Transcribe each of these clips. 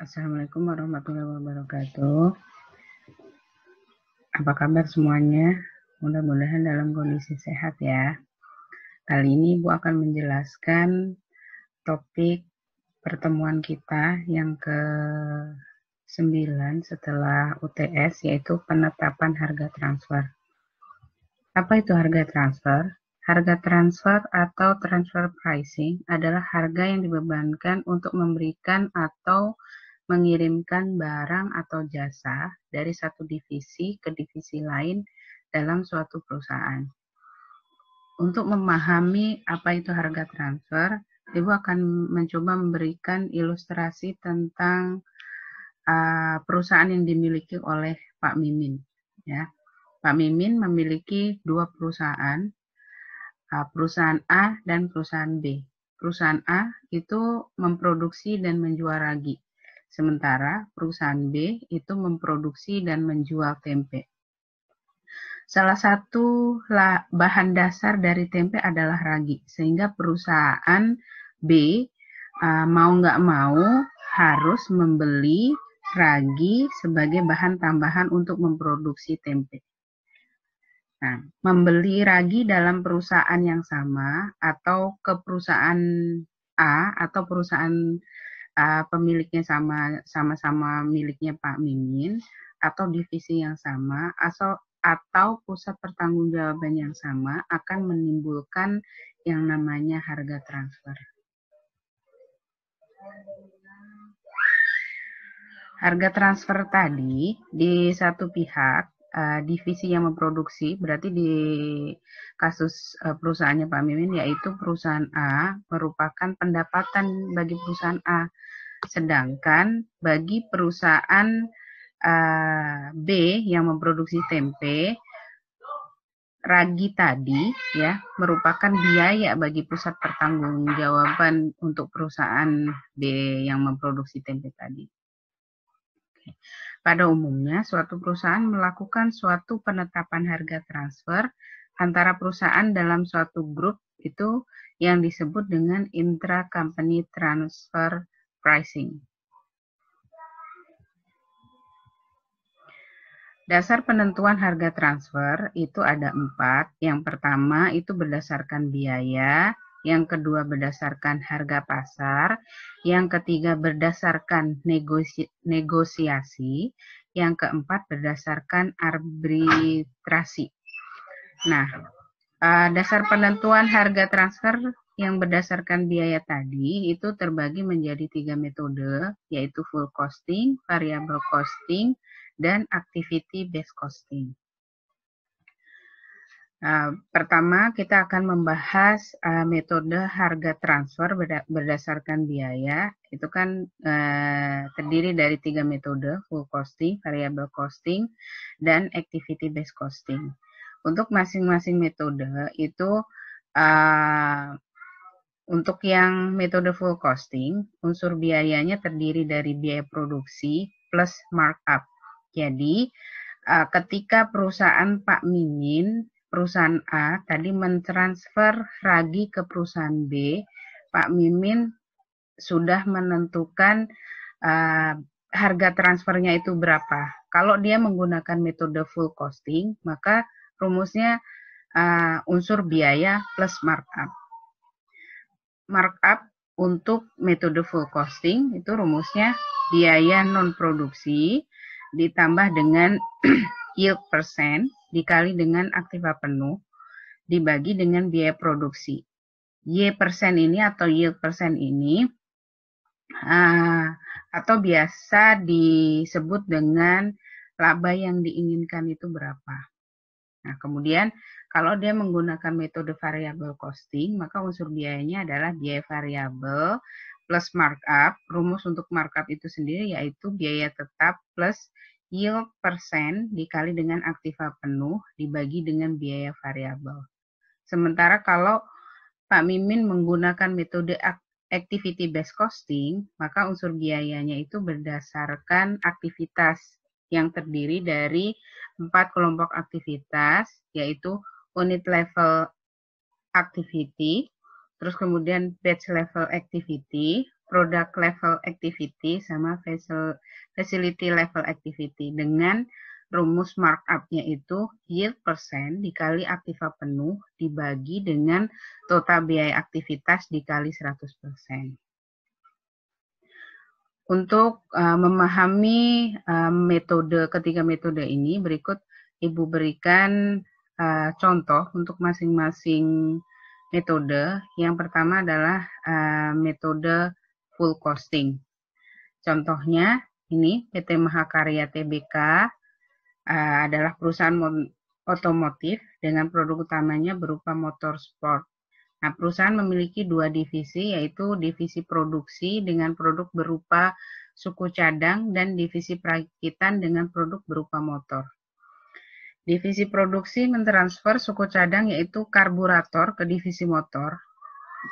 Assalamualaikum warahmatullahi wabarakatuh. Apa kabar semuanya? Mudah-mudahan dalam kondisi sehat ya. Kali ini Ibu akan menjelaskan topik pertemuan kita yang ke 9 setelah UTS yaitu penetapan harga transfer. Apa itu harga transfer? Harga transfer atau transfer pricing adalah harga yang dibebankan untuk memberikan atau mengirimkan barang atau jasa dari satu divisi ke divisi lain dalam suatu perusahaan. Untuk memahami apa itu harga transfer, Ibu akan mencoba memberikan ilustrasi tentang uh, perusahaan yang dimiliki oleh Pak Mimin. Ya, Pak Mimin memiliki dua perusahaan, uh, perusahaan A dan perusahaan B. Perusahaan A itu memproduksi dan menjual ragi Sementara perusahaan B itu memproduksi dan menjual tempe. Salah satu bahan dasar dari tempe adalah ragi, sehingga perusahaan B mau nggak mau harus membeli ragi sebagai bahan tambahan untuk memproduksi tempe. Nah, membeli ragi dalam perusahaan yang sama atau ke perusahaan A atau perusahaan uh, pemiliknya sama sama-sama miliknya Pak Mimin atau divisi yang sama atau atau pusat pertanggungjawaban yang sama akan menimbulkan yang namanya harga transfer. Harga transfer tadi di satu pihak Eh, divisi yang memproduksi berarti di kasus uh, perusahaannya Pak Mimin yaitu perusahaan A merupakan pendapatan bagi perusahaan A sedangkan bagi perusahaan uh, B yang memproduksi tempe ragi tadi ya merupakan biaya bagi pusat pertanggungjawaban untuk perusahaan B yang memproduksi tempe tadi. Pada umumnya, suatu perusahaan melakukan suatu penetapan harga transfer antara perusahaan dalam suatu grup itu yang disebut dengan intra-company transfer pricing. Dasar penentuan harga transfer itu ada empat. Yang pertama itu berdasarkan biaya, yang kedua berdasarkan harga pasar, yang ketiga berdasarkan negosi negosiasi, yang keempat berdasarkan arbitrasi. Nah, eh, dasar penentuan harga transfer yang berdasarkan biaya tadi itu terbagi menjadi tiga metode, yaitu full costing, variable costing, dan activity based costing. Ah, pertama, kita akan membahas uh, metode harga transfer berdasarkan biaya. Itu kan uh, terdiri dari tiga metode, full costing, variable costing, dan activity based costing. Untuk masing-masing metode itu uh, untuk yang metode full costing, unsur biayanya terdiri dari biaya produksi plus markup. Jadi, ketika perusahaan Pak Mimin perusahaan A tadi mentransfer Ragi ke perusahaan B, Pak Mimin sudah menentukan uh, harga transfernya itu berapa. Kalau dia menggunakan metode full costing, maka rumusnya uh, unsur biaya plus markup. Markup untuk metode full costing itu rumusnya biaya non produksi ditambah dengan yield persen dikali dengan aktiva penuh dibagi dengan biaya produksi. Y persen ini atau yield persen ini uh, atau biasa disebut dengan laba yang diinginkan itu berapa. Nah, kemudian kalau dia menggunakan metode variabel costing, maka unsur biayanya adalah biaya variabel plus markup. Rumus untuk markup itu sendiri yaitu biaya tetap plus yield persen dikali dengan aktiva penuh dibagi dengan biaya variabel. Sementara kalau Pak Mimin menggunakan metode activity based costing, maka unsur biayanya itu berdasarkan aktivitas yang terdiri dari empat kelompok aktivitas, yaitu unit level activity, terus kemudian batch level activity, product level activity sama facility level activity dengan rumus markupnya itu yield persen dikali aktiva penuh dibagi dengan total biaya aktivitas dikali 100 persen. Untuk uh, memahami uh, metode ketiga metode ini, berikut Ibu berikan uh, contoh untuk masing-masing metode. Yang pertama adalah uh, metode full costing. Contohnya ini PT Mahakarya TBK eh, adalah perusahaan otomotif dengan produk utamanya berupa motor sport. Nah, perusahaan memiliki dua divisi yaitu divisi produksi dengan produk berupa suku cadang dan divisi perakitan dengan produk berupa motor. Divisi produksi mentransfer suku cadang yaitu karburator ke divisi motor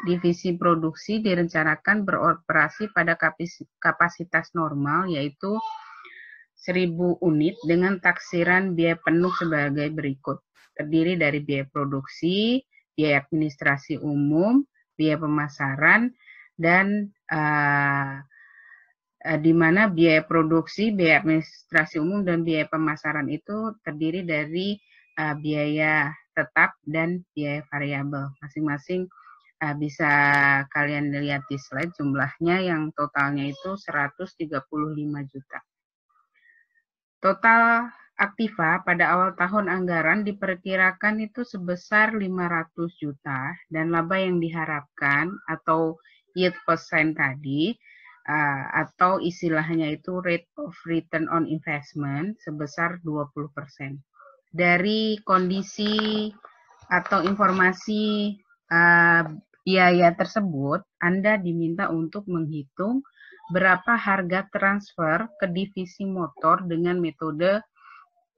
divisi produksi direncanakan beroperasi pada kapasitas normal yaitu 1000 unit dengan taksiran biaya penuh sebagai berikut. Terdiri dari biaya produksi, biaya administrasi umum, biaya pemasaran, dan uh, di mana biaya produksi, biaya administrasi umum, dan biaya pemasaran itu terdiri dari eh, biaya tetap dan biaya variabel. Masing-masing Nah, bisa kalian lihat di slide jumlahnya yang totalnya itu 135 juta. Total aktiva pada awal tahun anggaran diperkirakan itu sebesar 500 juta dan laba yang diharapkan atau yield percent tadi eh, atau istilahnya itu rate of return on investment sebesar 20%. Dari kondisi atau informasi eh, biaya tersebut, Anda diminta untuk menghitung berapa harga transfer ke divisi motor dengan metode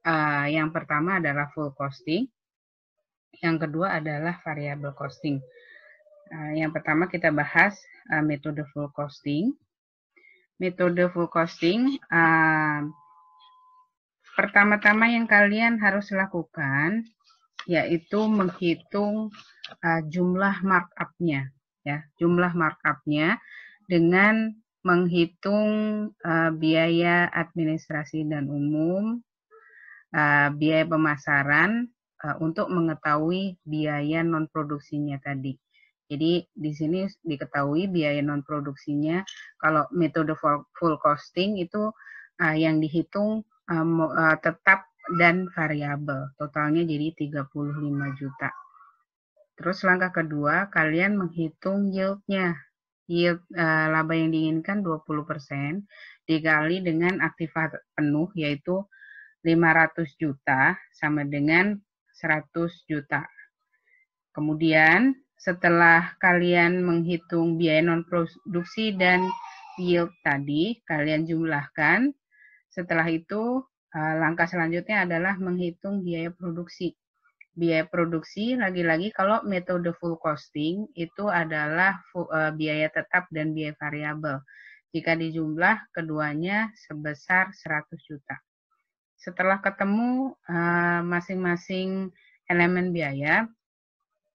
uh, yang pertama adalah full costing, yang kedua adalah variable costing. Uh, yang pertama kita bahas uh, metode full costing. Metode full costing uh, pertama-tama yang kalian harus lakukan yaitu menghitung uh, jumlah markupnya, ya jumlah markupnya dengan menghitung uh, biaya administrasi dan umum, uh, biaya pemasaran uh, untuk mengetahui biaya non produksinya tadi. Jadi di sini diketahui biaya non produksinya. Kalau metode full costing itu uh, yang dihitung uh, tetap dan variabel. Totalnya jadi 35 juta. Terus langkah kedua, kalian menghitung yieldnya. Yield uh, laba yang diinginkan 20% dikali dengan aktiva penuh yaitu 500 juta sama dengan 100 juta. Kemudian setelah kalian menghitung biaya non produksi dan yield tadi, kalian jumlahkan. Setelah itu eh, langkah selanjutnya adalah menghitung biaya produksi biaya produksi lagi-lagi kalau metode full costing itu adalah full, uh, e, biaya tetap dan biaya variabel. Jika dijumlah keduanya sebesar 100 juta. Setelah ketemu e, masing-masing uh, elemen biaya,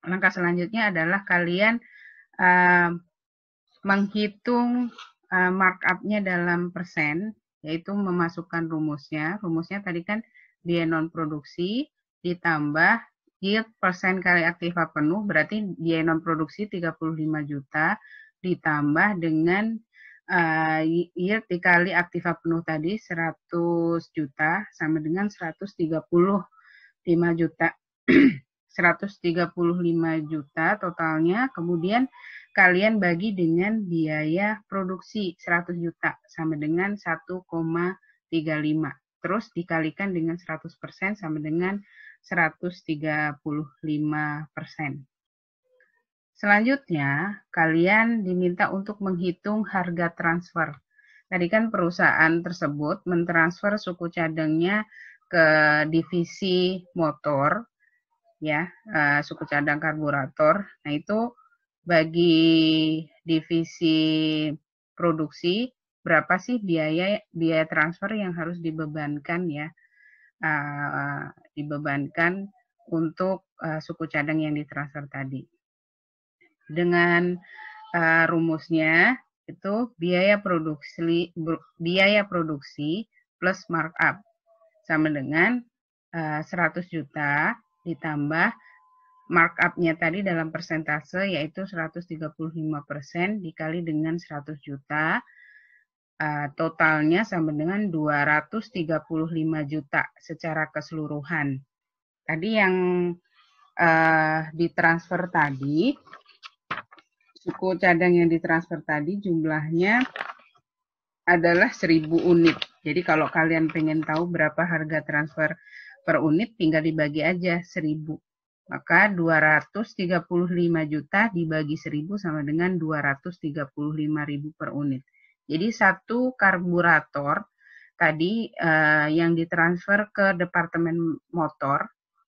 langkah selanjutnya adalah kalian uh, menghitung uh, markupnya dalam persen, yaitu memasukkan rumusnya. Rumusnya tadi kan biaya non produksi, ditambah yield persen kali aktiva penuh berarti biaya non produksi 35 juta ditambah dengan uh, yield dikali aktiva penuh tadi 100 juta sama dengan 135 juta 135 juta totalnya kemudian kalian bagi dengan biaya produksi 100 juta sama dengan 1,35 terus dikalikan dengan 100% sama dengan 135 persen. Selanjutnya, kalian diminta untuk menghitung harga transfer. Tadi kan perusahaan tersebut mentransfer suku cadangnya ke divisi motor, ya, e, suku cadang karburator. Nah, itu bagi divisi produksi berapa sih biaya biaya transfer yang harus dibebankan ya Eh, dibebankan untuk eh, suku cadang yang ditransfer tadi. Dengan eh, rumusnya itu biaya produksi biaya produksi plus markup sama dengan uh, 100 juta ditambah markupnya tadi dalam persentase yaitu 135% dikali dengan 100 juta Eh, totalnya sama dengan 235 juta secara keseluruhan. Tadi yang uh, ditransfer tadi, suku cadang yang ditransfer tadi jumlahnya adalah 1000 unit. Jadi kalau kalian pengen tahu berapa harga transfer per unit tinggal dibagi aja 1000. Maka 235 juta dibagi 1000 sama dengan 235 ribu per unit. Jadi satu karburator tadi eh, yang ditransfer ke departemen motor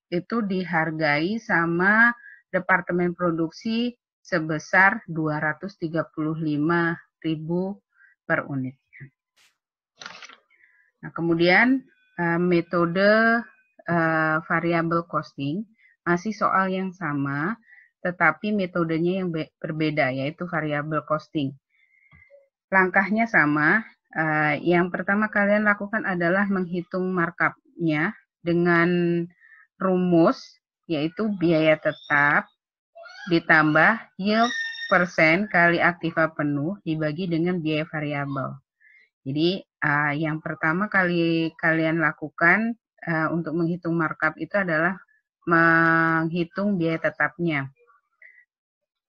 itu dihargai sama departemen produksi sebesar 235.000 per unit. Nah, kemudian eh, metode eh, variable costing masih soal yang sama, tetapi metodenya yang berbeda yaitu variable costing. Langkahnya sama. Uh, yang pertama kalian lakukan adalah menghitung markupnya dengan rumus yaitu biaya tetap ditambah yield persen kali aktiva penuh dibagi dengan biaya variabel. Jadi uh, yang pertama kali kalian lakukan uh, untuk menghitung markup itu adalah menghitung biaya tetapnya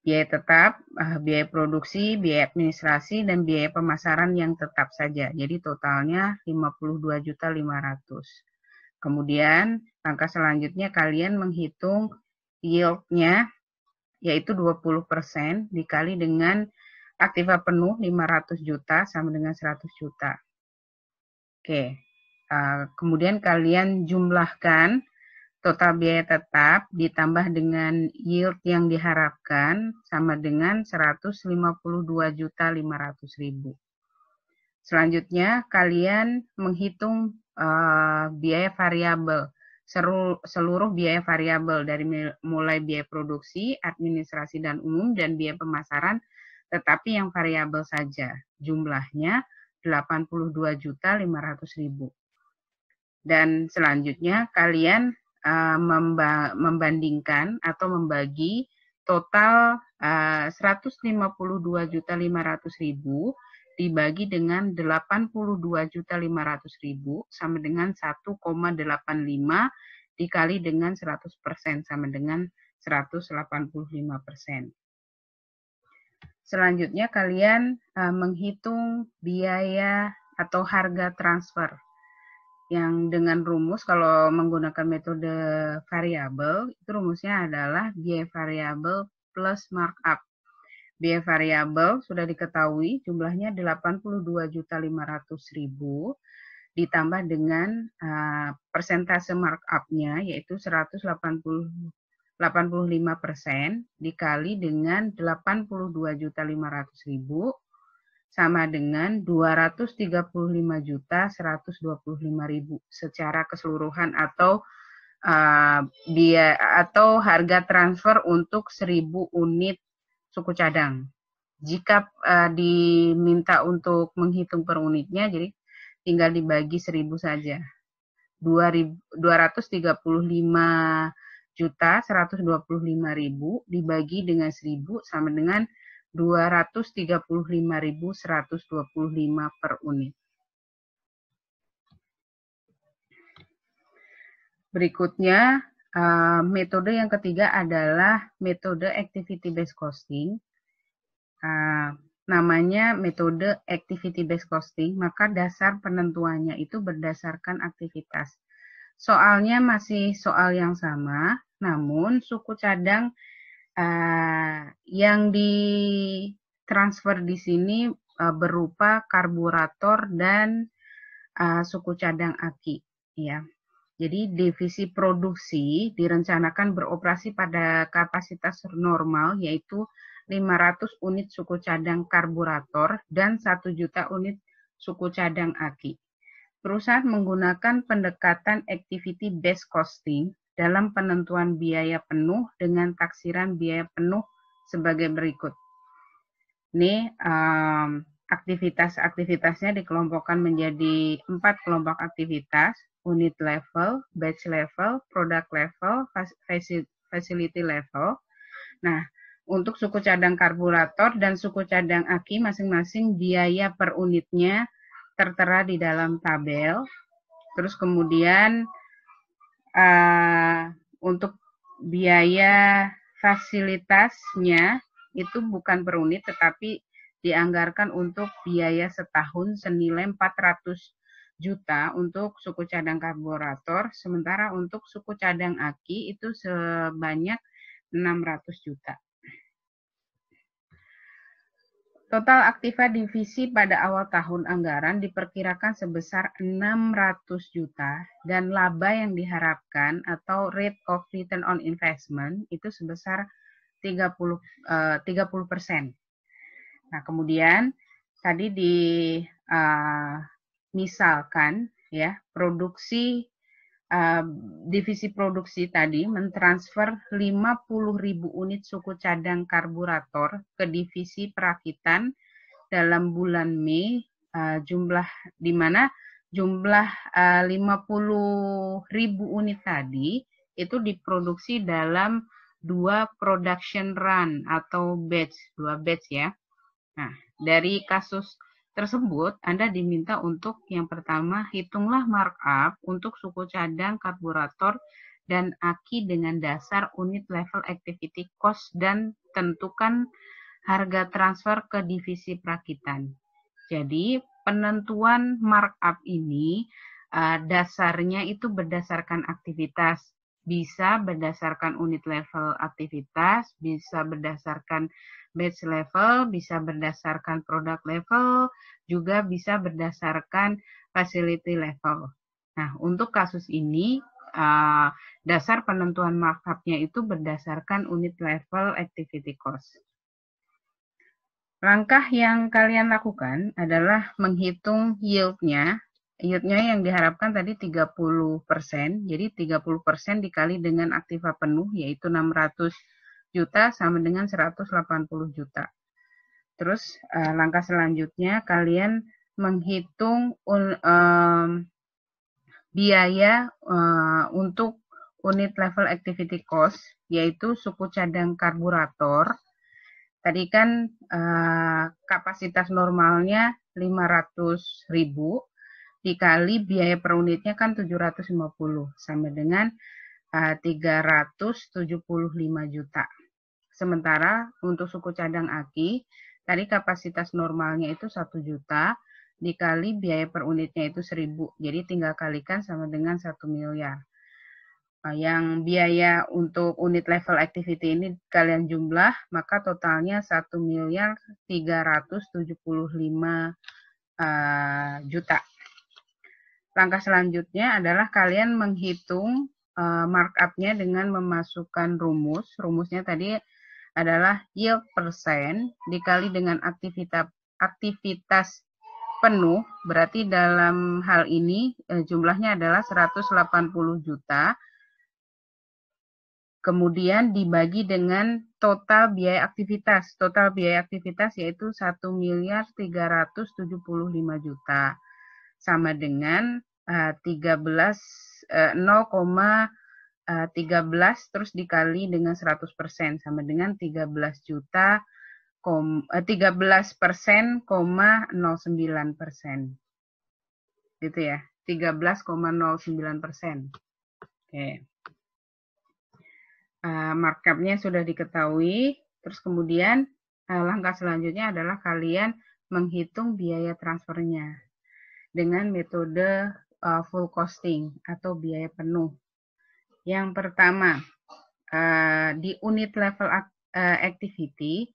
biaya tetap, eh, biaya produksi, biaya administrasi, dan biaya pemasaran yang tetap saja. Jadi totalnya 52.500. Kemudian langkah selanjutnya kalian menghitung yield-nya yaitu 20% dikali dengan aktiva penuh 500 juta sama dengan 100 juta. Oke, eh, kemudian kalian jumlahkan total biaya tetap ditambah dengan yield yang diharapkan sama dengan 152.500.000. Selanjutnya, kalian menghitung uh, biaya variabel, seluruh biaya variabel dari mulai biaya produksi, administrasi dan umum dan biaya pemasaran, tetapi yang variabel saja. Jumlahnya 82.500.000. Dan selanjutnya kalian Eh, membandingkan atau membagi total eh, uh, 152.500.000 dibagi dengan 82.500.000 sama dengan 1,85 dikali dengan 100% sama dengan 185%. Selanjutnya kalian uh, menghitung biaya atau harga transfer yang dengan rumus kalau menggunakan metode variabel itu rumusnya adalah biaya variabel plus markup. Biaya variabel sudah diketahui jumlahnya 82.500.000 ditambah dengan uh, persentase markupnya yaitu 180 85% dikali dengan 82.500.000 sama dengan 235.125.000 secara keseluruhan atau uh, dia atau harga transfer untuk 1.000 unit suku cadang. Jika uh, diminta untuk menghitung per unitnya, jadi tinggal dibagi 1.000 saja. 235 juta 125 ribu dibagi dengan 1000 sama dengan 235.125 per unit. Berikutnya, eh, metode yang ketiga adalah metode activity based costing. Eh, namanya metode activity based costing, maka dasar penentuannya itu berdasarkan aktivitas. Soalnya masih soal yang sama, namun suku cadang Uh, yang ditransfer di sini uh, berupa karburator dan uh, suku cadang aki, ya. Jadi divisi produksi direncanakan beroperasi pada kapasitas normal yaitu 500 unit suku cadang karburator dan 1 juta unit suku cadang aki. Perusahaan menggunakan pendekatan activity based costing dalam penentuan biaya penuh dengan taksiran biaya penuh sebagai berikut. Ini um, aktivitas-aktivitasnya dikelompokkan menjadi empat kelompok aktivitas, unit level, batch level, product level, facility level. Nah, untuk suku cadang karburator dan suku cadang aki masing-masing biaya per unitnya tertera di dalam tabel. Terus kemudian uh, untuk biaya fasilitasnya itu bukan per unit tetapi dianggarkan untuk biaya setahun senilai 400 juta untuk suku cadang karburator, sementara untuk suku cadang aki itu sebanyak 600 juta. Total aktiva divisi pada awal tahun anggaran diperkirakan sebesar 600 juta dan laba yang diharapkan atau rate of return on investment itu sebesar 30 30 eh, persen. Nah kemudian tadi di uh, misalkan ya produksi divisi produksi tadi mentransfer 50 ribu unit suku cadang karburator ke divisi perakitan dalam bulan Mei uh, jumlah di mana jumlah eh, uh, 50 ribu unit tadi itu diproduksi dalam dua production run atau batch dua batch ya. Nah dari kasus tersebut, Anda diminta untuk yang pertama, hitunglah markup untuk suku cadang, karburator, dan aki dengan dasar unit level activity cost dan tentukan harga transfer ke divisi perakitan. Jadi, penentuan markup ini eh, dasarnya itu berdasarkan aktivitas bisa berdasarkan unit level aktivitas, bisa berdasarkan batch level, bisa berdasarkan produk level, juga bisa berdasarkan facility level. Nah, untuk kasus ini, eh, dasar penentuan markupnya itu berdasarkan unit level activity cost. Langkah yang kalian lakukan adalah menghitung yield-nya. Yield-nya yang diharapkan tadi 30%, jadi 30% dikali dengan aktiva penuh yaitu 600 juta sama dengan 180 juta. Terus uh, langkah selanjutnya kalian menghitung un, um, biaya uh, untuk unit level activity cost yaitu suku cadang karburator. Tadi kan uh, kapasitas normalnya 500.000 dikali biaya per unitnya kan 750 sama dengan uh, 375 juta. Sementara untuk suku cadang aki, tadi kapasitas normalnya itu 1 juta, dikali biaya per unitnya itu 1000. Jadi tinggal kalikan sama dengan 1 miliar. Nah, yang biaya untuk unit level activity ini kalian jumlah, maka totalnya 1 miliar 375 uh, eh, juta. Langkah selanjutnya adalah kalian menghitung uh, markupnya dengan memasukkan rumus. Rumusnya tadi adalah yield persen dikali dengan aktivitas aktivitas penuh berarti dalam hal ini eh, jumlahnya adalah 180 juta. Kemudian dibagi dengan total biaya aktivitas. Total biaya aktivitas yaitu 1 miliar 375 juta. Sama dengan eh, 13 eh, 13 eh, terus dikali dengan 100% sama dengan 13 juta kom, 13 eh, persen, koma 09 persen. Gitu ya, 13,09 persen. Oke. Okay. Uh, eh, markupnya sudah diketahui, terus kemudian uh, langkah selanjutnya adalah kalian menghitung biaya transfernya dengan metode uh, full costing atau biaya penuh. Yang pertama, uh, di unit level eh, activity,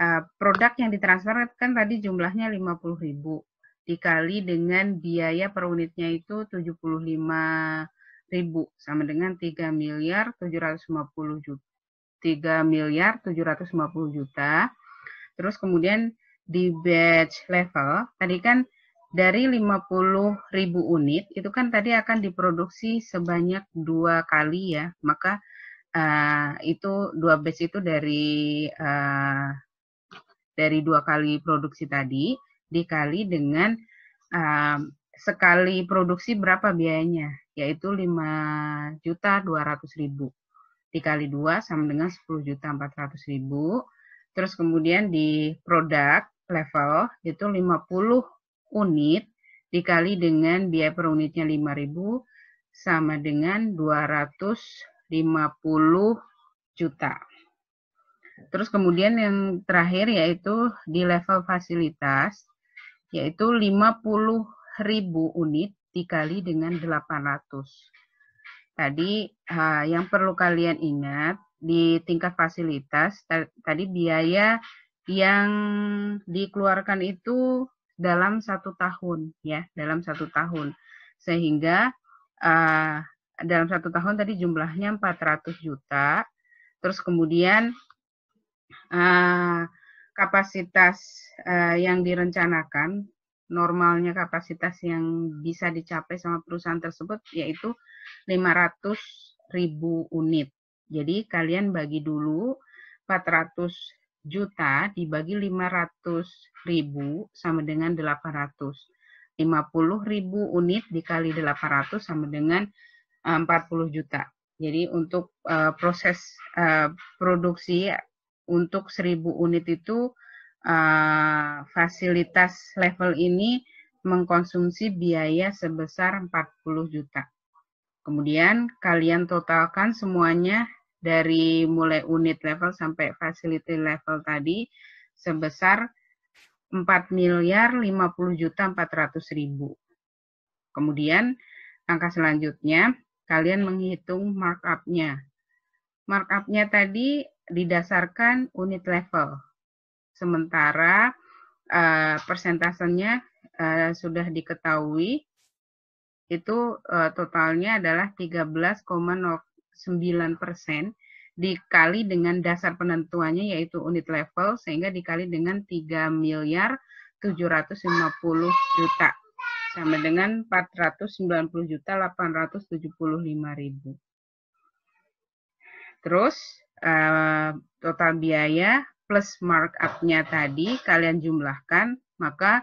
uh, produk yang ditransfer kan tadi jumlahnya 50.000 dikali dengan biaya per unitnya itu 75.000 sama dengan 3 miliar 750 juta 3 miliar 750 juta. Terus kemudian di batch level, tadi kan dari 50 ribu unit itu kan tadi akan diproduksi sebanyak dua kali ya maka uh, itu dua base itu dari uh, dari dua kali produksi tadi dikali dengan uh, sekali produksi berapa biayanya yaitu 5 juta 200 ribu dikali dua sama dengan 10 juta 400 ribu terus kemudian di produk level itu 50 unit dikali dengan biaya per unitnya 5000 sama dengan 250 juta. Terus kemudian yang terakhir yaitu di level fasilitas yaitu 50.000 unit dikali dengan 800. Tadi eh, yang perlu kalian ingat di tingkat fasilitas tadi biaya yang dikeluarkan itu dalam satu tahun ya dalam satu tahun sehingga uh, dalam satu tahun tadi jumlahnya 400 juta terus kemudian uh, kapasitas uh, yang direncanakan normalnya kapasitas yang bisa dicapai sama perusahaan tersebut yaitu 500 ribu unit jadi kalian bagi dulu 400 juta dibagi 500 ribu sama dengan 800. 50 ribu unit dikali 800 sama dengan 40 eh, juta. Jadi untuk uh, proses uh, produksi untuk 1000 unit itu uh, fasilitas level ini mengkonsumsi biaya sebesar 40 juta. Kemudian kalian totalkan semuanya dari mulai unit level sampai facility level tadi sebesar 4 miliar 50 juta 400 ribu. Kemudian langkah selanjutnya kalian menghitung markupnya. Markupnya tadi didasarkan unit level, sementara uh, persentasenya uh, sudah diketahui itu uh, totalnya adalah persen dikali dengan dasar penentuannya yaitu unit level sehingga dikali dengan 3 miliar 750 juta sama dengan 490 juta 875 ribu. Terus eh, total biaya plus markupnya tadi kalian jumlahkan maka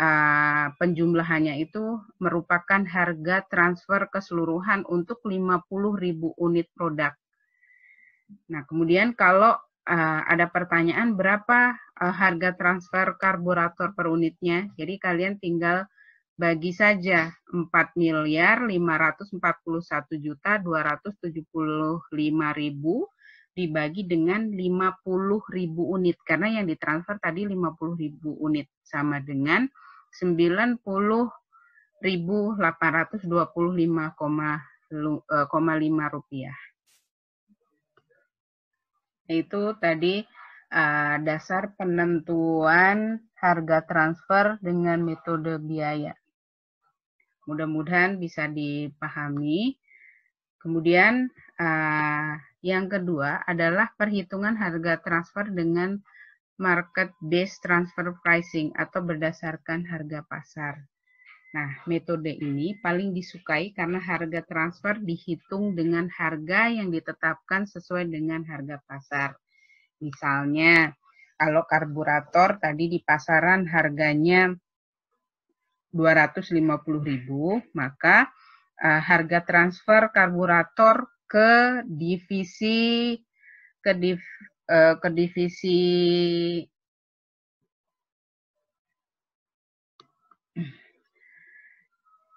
Ah, penjumlahannya itu merupakan harga transfer keseluruhan untuk 50.000 unit produk. Nah, kemudian kalau ah, ada pertanyaan berapa ah, harga transfer karburator per unitnya, jadi kalian tinggal bagi saja 4 miliar 541 juta 275 ribu dibagi dengan 50 ribu unit karena yang ditransfer tadi 50 ribu unit sama dengan 90.825,5 eh, rupiah. Itu tadi eh, dasar penentuan harga transfer dengan metode biaya. Mudah-mudahan bisa dipahami. Kemudian eh, yang kedua adalah perhitungan harga transfer dengan market based transfer pricing atau berdasarkan harga pasar. Nah, metode ini paling disukai karena harga transfer dihitung dengan harga yang ditetapkan sesuai dengan harga pasar. Misalnya, kalau karburator tadi di pasaran harganya 250.000, maka uh, harga transfer karburator ke divisi ke div, Eh, ke divisi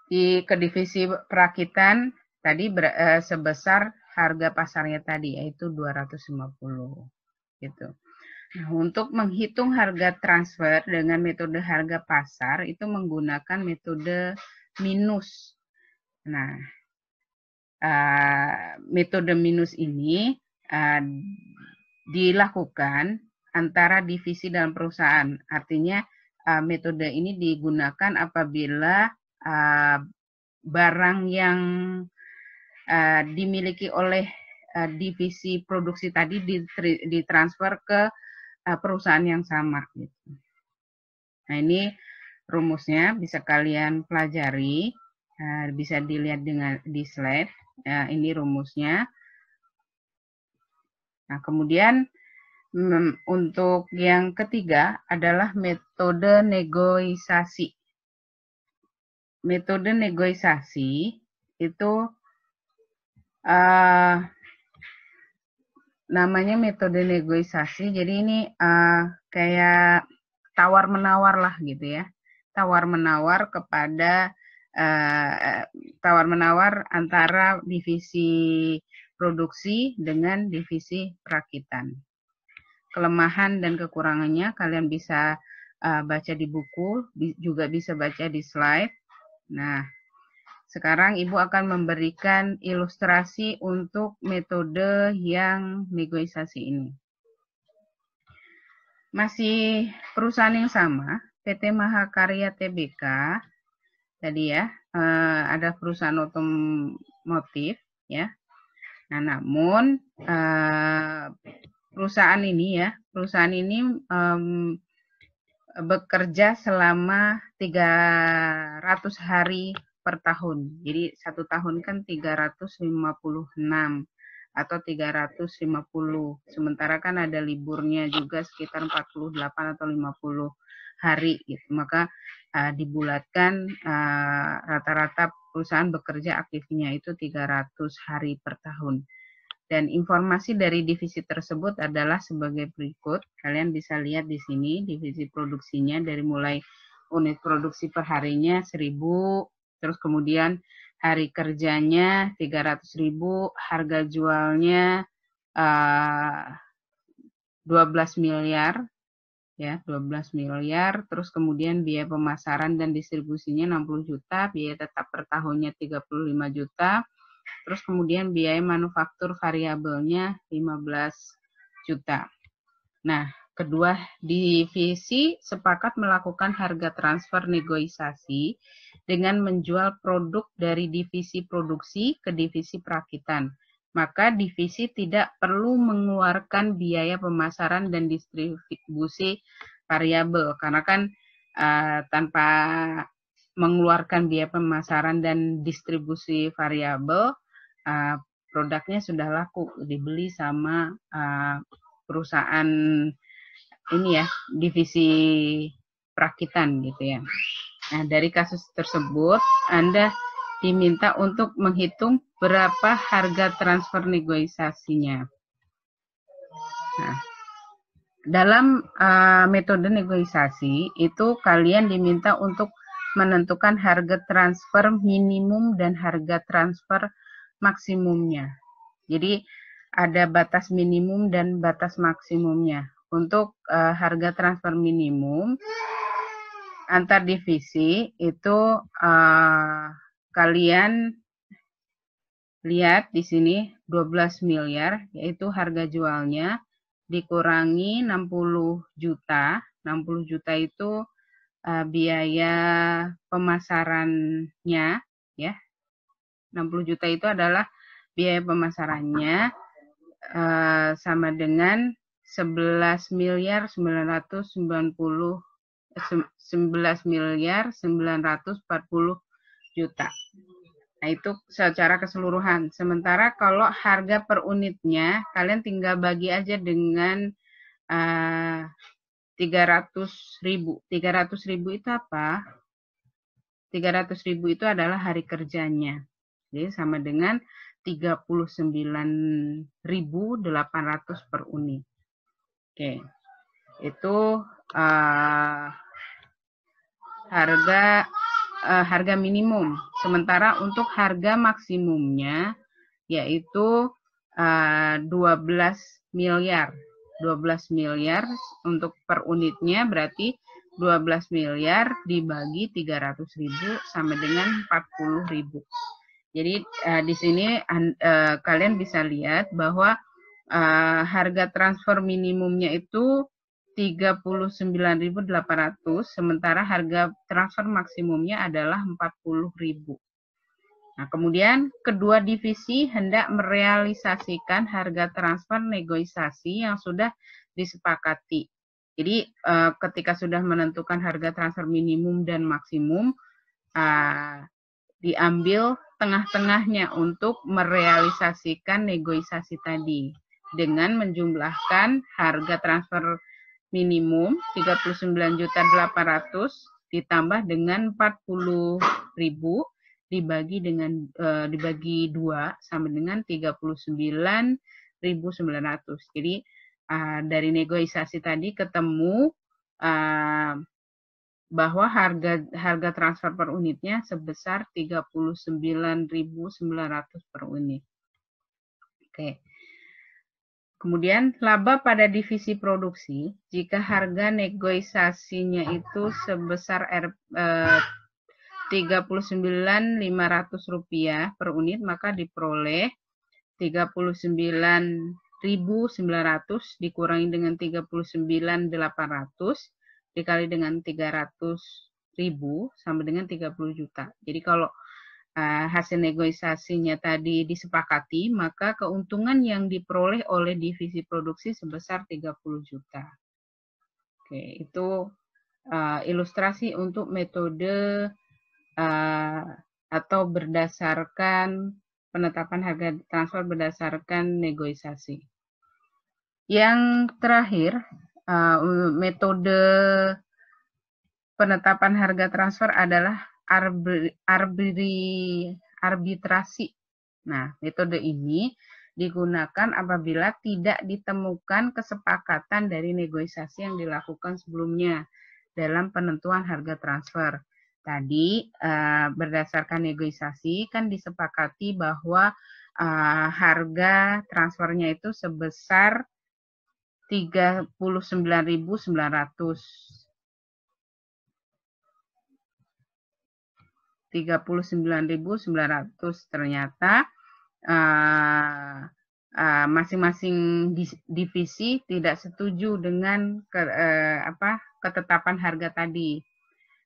di ke divisi perakitan tadi ber, uh, sebesar harga pasarnya tadi yaitu 250 gitu. Nah, untuk menghitung harga transfer dengan metode harga pasar itu menggunakan metode minus. Nah, uh, metode minus ini uh, dilakukan antara divisi dalam perusahaan. Artinya eh, metode ini digunakan apabila eh, barang yang eh, dimiliki oleh divisi produksi tadi ditransfer ke perusahaan yang sama. Gitu. Nah ini rumusnya bisa kalian pelajari, bisa dilihat dengan di slide. ini rumusnya. Nah, kemudian mm, untuk yang ketiga adalah metode negosiasi. Metode negosiasi itu uh, namanya metode negosiasi. Jadi ini uh, kayak tawar menawar lah gitu ya, tawar menawar kepada uh, eh, tawar menawar antara divisi produksi dengan divisi perakitan. Kelemahan dan kekurangannya kalian bisa uh, baca di buku, bi juga bisa baca di slide. Nah, sekarang Ibu akan memberikan ilustrasi untuk metode yang negosiasi ini. Masih perusahaan yang sama, PT Mahakarya TBK, tadi ya, eh, ada perusahaan otomotif ya. Nah, namun uh, perusahaan ini ya, perusahaan ini um, bekerja selama 300 hari per tahun. Jadi satu tahun kan 356 atau 350. Sementara kan ada liburnya juga sekitar 48 atau 50 hari gitu. Maka uh, dibulatkan eh, rata-rata uh, rata -rata perusahaan bekerja aktifnya itu 300 hari per tahun. Dan informasi dari divisi tersebut adalah sebagai berikut. Kalian bisa lihat di sini divisi produksinya dari mulai unit produksi per harinya 1000, terus kemudian hari kerjanya 300.000, harga jualnya 12 eh, miliar, ya 12 miliar terus kemudian biaya pemasaran dan distribusinya 60 juta biaya tetap per tahunnya 35 juta terus kemudian biaya manufaktur variabelnya 15 juta nah kedua divisi sepakat melakukan harga transfer negosiasi dengan menjual produk dari divisi produksi ke divisi perakitan maka divisi tidak perlu mengeluarkan biaya pemasaran dan distribusi variabel karena kan uh, tanpa mengeluarkan biaya pemasaran dan distribusi variabel uh, produknya sudah laku dibeli sama uh, perusahaan ini ya divisi perakitan gitu ya. Nah, dari kasus tersebut Anda diminta untuk menghitung berapa harga transfer negosiasinya. Nah, dalam uh, metode negosiasi itu kalian diminta untuk menentukan harga transfer minimum dan harga transfer maksimumnya. Jadi ada batas minimum dan batas maksimumnya. Untuk uh, harga transfer minimum antar divisi itu uh, kalian Lihat di sini 12 miliar yaitu harga jualnya dikurangi 60 juta. 60 juta itu uh, biaya pemasarannya ya. 60 juta itu adalah biaya pemasarannya uh, sama dengan 11 miliar 990 11 miliar 940 juta. Nah, itu secara keseluruhan. Sementara kalau harga per unitnya, kalian tinggal bagi aja dengan uh, eh, 300 ribu. 300 ribu itu apa? 300 ribu itu adalah hari kerjanya. Jadi, sama dengan 39.800 per unit. Oke. Itu uh, harga uh, harga minimum Sementara untuk harga maksimumnya yaitu uh, eh, 12 miliar. 12 miliar untuk per unitnya berarti 12 miliar dibagi 300 ribu sama dengan 40 ribu. Jadi uh, di sini uh, kalian bisa lihat bahwa uh, harga transfer minimumnya itu 39.800 sementara harga transfer maksimumnya adalah 40.000. Nah, kemudian kedua divisi hendak merealisasikan harga transfer negosiasi yang sudah disepakati. Jadi eh, ketika sudah menentukan harga transfer minimum dan maksimum eh, diambil tengah-tengahnya untuk merealisasikan negosiasi tadi dengan menjumlahkan harga transfer minimum 39.800 ditambah dengan 40.000 dibagi dengan e, dibagi 2 sama dengan 39.900. Jadi e, dari negosiasi tadi ketemu e, bahwa harga harga transfer per unitnya sebesar 39.900 per unit. Oke. Okay. Kemudian laba pada divisi produksi jika harga negosiasinya itu sebesar R, eh, 39.500 per unit maka diperoleh 39.900 dikurangi dengan 39.800 dikali dengan 300.000 sama dengan 30 juta. Jadi kalau Eh, hasil negosiasinya tadi disepakati, maka keuntungan yang diperoleh oleh divisi produksi sebesar 30 juta. Oke, itu uh, ilustrasi untuk metode uh, atau berdasarkan penetapan harga transfer berdasarkan negosiasi. Yang terakhir, uh, metode penetapan harga transfer adalah arbitri arbitrasi. Nah, metode ini digunakan apabila tidak ditemukan kesepakatan dari negosiasi yang dilakukan sebelumnya dalam penentuan harga transfer. Tadi eh, berdasarkan negosiasi kan disepakati bahwa eh, harga transfernya itu sebesar 39.900 39.900 ternyata eh, eh, masing-masing uh, uh, divisi tidak setuju dengan ke, uh, apa ketetapan harga tadi.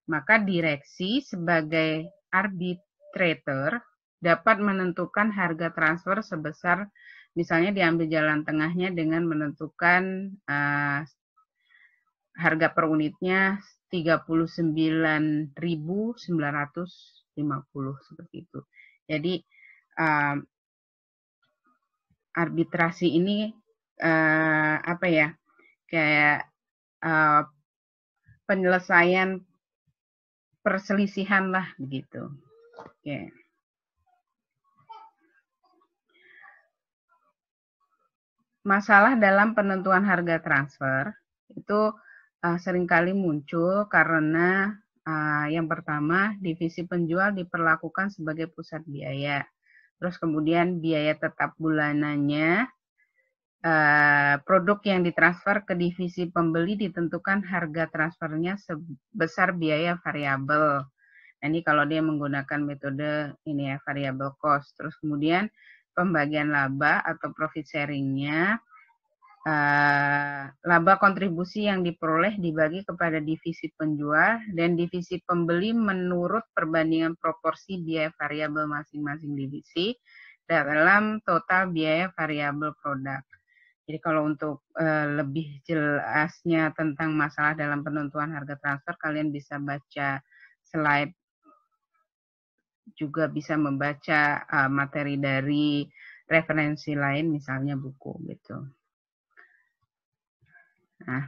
Maka direksi sebagai arbitrator dapat menentukan harga transfer sebesar misalnya diambil jalan tengahnya dengan menentukan uh, harga per unitnya 39.950 seperti itu. Jadi uh, arbitrasi ini uh, apa ya? kayak uh, penyelesaian perselisihan lah begitu. Oke. Okay. Masalah dalam penentuan harga transfer itu uh, seringkali muncul karena uh, yang pertama divisi penjual diperlakukan sebagai pusat biaya. Terus kemudian biaya tetap bulanannya, uh, produk yang ditransfer ke divisi pembeli ditentukan harga transfernya sebesar biaya variabel. Nah, ini kalau dia menggunakan metode ini ya variable cost. Terus kemudian pembagian laba atau profit sharingnya Uh, laba kontribusi yang diperoleh dibagi kepada divisi penjual dan divisi pembeli menurut perbandingan proporsi biaya variabel masing-masing divisi dalam total biaya variabel produk. Jadi kalau untuk uh, lebih jelasnya tentang masalah dalam penentuan harga transfer, kalian bisa baca slide, juga bisa membaca uh, materi dari referensi lain, misalnya buku gitu. Nah,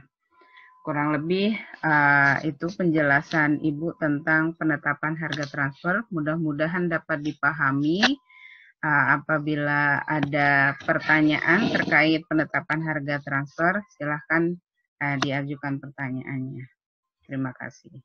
kurang lebih uh, itu penjelasan Ibu tentang penetapan harga transfer. Mudah-mudahan dapat dipahami. Uh, apabila ada pertanyaan terkait penetapan harga transfer, silahkan uh, diajukan pertanyaannya. Terima kasih.